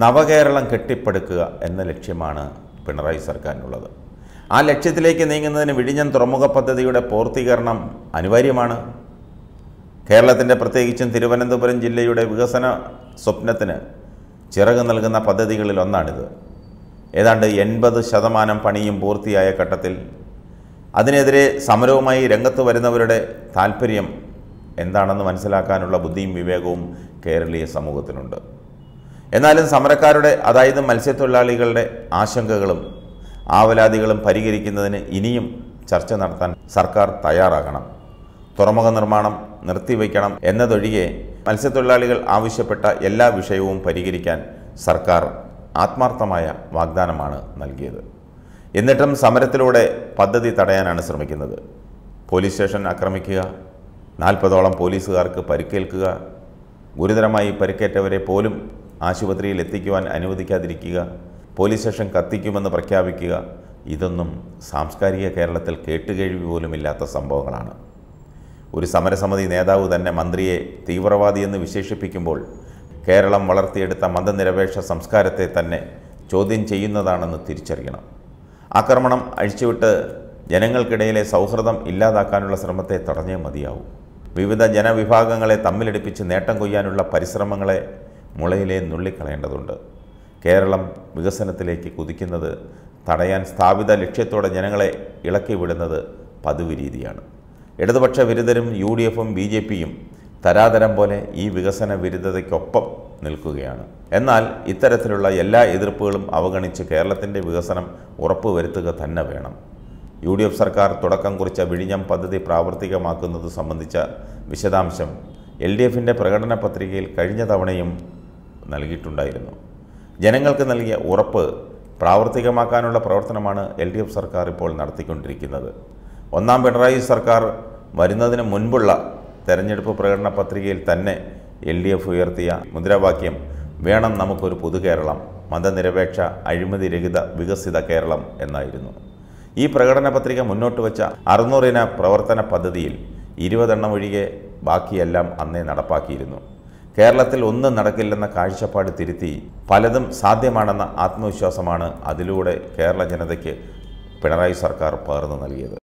നവകേരളം കെട്ടിപ്പടുക്കുക എന്ന ലക്ഷ്യമാണ് പിണറായി സർക്കാരിനുള്ളത് ആ ലക്ഷ്യത്തിലേക്ക് നീങ്ങുന്നതിന് വിഴിഞ്ഞം തുറമുഖ പദ്ധതിയുടെ പൂർത്തീകരണം അനിവാര്യമാണ് കേരളത്തിൻ്റെ പ്രത്യേകിച്ചും തിരുവനന്തപുരം ജില്ലയുടെ വികസന സ്വപ്നത്തിന് ചിറക് നൽകുന്ന പദ്ധതികളിൽ ഒന്നാണിത് ഏതാണ്ട് എൺപത് ശതമാനം പണിയും പൂർത്തിയായ ഘട്ടത്തിൽ അതിനെതിരെ സമരവുമായി രംഗത്ത് വരുന്നവരുടെ താല്പര്യം എന്താണെന്ന് മനസ്സിലാക്കാനുള്ള ബുദ്ധിയും വിവേകവും കേരളീയ സമൂഹത്തിനുണ്ട് എന്നാലും സമരക്കാരുടെ അതായത് മത്സ്യത്തൊഴിലാളികളുടെ ആശങ്കകളും ആവലാതികളും പരിഹരിക്കുന്നതിന് ഇനിയും ചർച്ച നടത്താൻ സർക്കാർ തയ്യാറാകണം തുറമുഖ നിർമ്മാണം നിർത്തിവെക്കണം എന്നതൊഴികെ മത്സ്യത്തൊഴിലാളികൾ ആവശ്യപ്പെട്ട എല്ലാ വിഷയവും പരിഹരിക്കാൻ സർക്കാർ ആത്മാർത്ഥമായ വാഗ്ദാനമാണ് നൽകിയത് എന്നിട്ടും സമരത്തിലൂടെ പദ്ധതി തടയാനാണ് ശ്രമിക്കുന്നത് പോലീസ് സ്റ്റേഷൻ ആക്രമിക്കുക നാൽപ്പതോളം പോലീസുകാർക്ക് പരിക്കേൽക്കുക ഗുരുതരമായി പരിക്കേറ്റവരെ പോലും ആശുപത്രിയിൽ എത്തിക്കുവാൻ അനുവദിക്കാതിരിക്കുക പോലീസ് സ്റ്റേഷൻ കത്തിക്കുമെന്ന് പ്രഖ്യാപിക്കുക ഇതൊന്നും സാംസ്കാരിക കേരളത്തിൽ കേട്ടുകഴിവ് പോലുമില്ലാത്ത സംഭവങ്ങളാണ് ഒരു സമരസമിതി നേതാവ് തന്നെ മന്ത്രിയെ തീവ്രവാദിയെന്ന് വിശേഷിപ്പിക്കുമ്പോൾ കേരളം വളർത്തിയെടുത്ത മതനിരപേക്ഷ സംസ്കാരത്തെ തന്നെ ചോദ്യം ചെയ്യുന്നതാണെന്ന് തിരിച്ചറിയണം ആക്രമണം അഴിച്ചുവിട്ട് ജനങ്ങൾക്കിടയിലെ സൗഹൃദം ഇല്ലാതാക്കാനുള്ള ശ്രമത്തെ തടഞ്ഞേ മതിയാവും വിവിധ ജനവിഭാഗങ്ങളെ തമ്മിലടിപ്പിച്ച് നേട്ടം കൊയ്യാനുള്ള പരിശ്രമങ്ങളെ മുളയിലെ നുള്ളിക്കളയേണ്ടതുണ്ട് കേരളം വികസനത്തിലേക്ക് കുതിക്കുന്നത് തടയാൻ സ്ഥാപിത ലക്ഷ്യത്തോടെ ജനങ്ങളെ ഇളക്കി വിടുന്നത് പതിവ് രീതിയാണ് ഇടതുപക്ഷ വിരുദ്ധരും യു ഡി എഫും ബി ജെ പിയും തരാതരം പോലെ ഈ വികസന വിരുദ്ധതയ്ക്കൊപ്പം നിൽക്കുകയാണ് എന്നാൽ ഇത്തരത്തിലുള്ള എല്ലാ എതിർപ്പുകളും അവഗണിച്ച് കേരളത്തിൻ്റെ വികസനം ഉറപ്പുവരുത്തുക തന്നെ വേണം യു ഡി എഫ് സർക്കാർ തുടക്കം കുറിച്ച വിഴിഞ്ഞം പദ്ധതി പ്രാവർത്തികമാക്കുന്നത് സംബന്ധിച്ച വിശദാംശം എൽ ഡി എഫിൻ്റെ പ്രകടന പത്രികയിൽ കഴിഞ്ഞ തവണയും നൽകിയിട്ടുണ്ടായിരുന്നു ജനങ്ങൾക്ക് നൽകിയ ഉറപ്പ് പ്രാവർത്തികമാക്കാനുള്ള പ്രവർത്തനമാണ് എൽ ഡി എഫ് സർക്കാർ ഇപ്പോൾ നടത്തിക്കൊണ്ടിരിക്കുന്നത് ഒന്നാം പിണറായി സർക്കാർ വരുന്നതിന് മുൻപുള്ള തെരഞ്ഞെടുപ്പ് പ്രകടന പത്രികയിൽ തന്നെ എൽ ഡി എഫ് ഉയർത്തിയ മുദ്രാവാക്യം വേണം നമുക്കൊരു പുതുകേരളം കേരളം മതനിരപേക്ഷ രഹിത വികസിത കേരളം എന്നായിരുന്നു ഈ പ്രകടന പത്രിക മുന്നോട്ട് വച്ച അറുന്നൂറിന പ്രവർത്തന പദ്ധതിയിൽ ഇരുപതെണ്ണം ഒഴികെ ബാക്കിയെല്ലാം അന്നേ നടപ്പാക്കിയിരുന്നു കേരളത്തിൽ ഒന്നും നടക്കില്ലെന്ന കാഴ്ചപ്പാട് തിരുത്തി പലതും സാധ്യമാണെന്ന ആത്മവിശ്വാസമാണ് അതിലൂടെ കേരള ജനതയ്ക്ക് പിണറായി സർക്കാർ പകർന്നു നൽകിയത്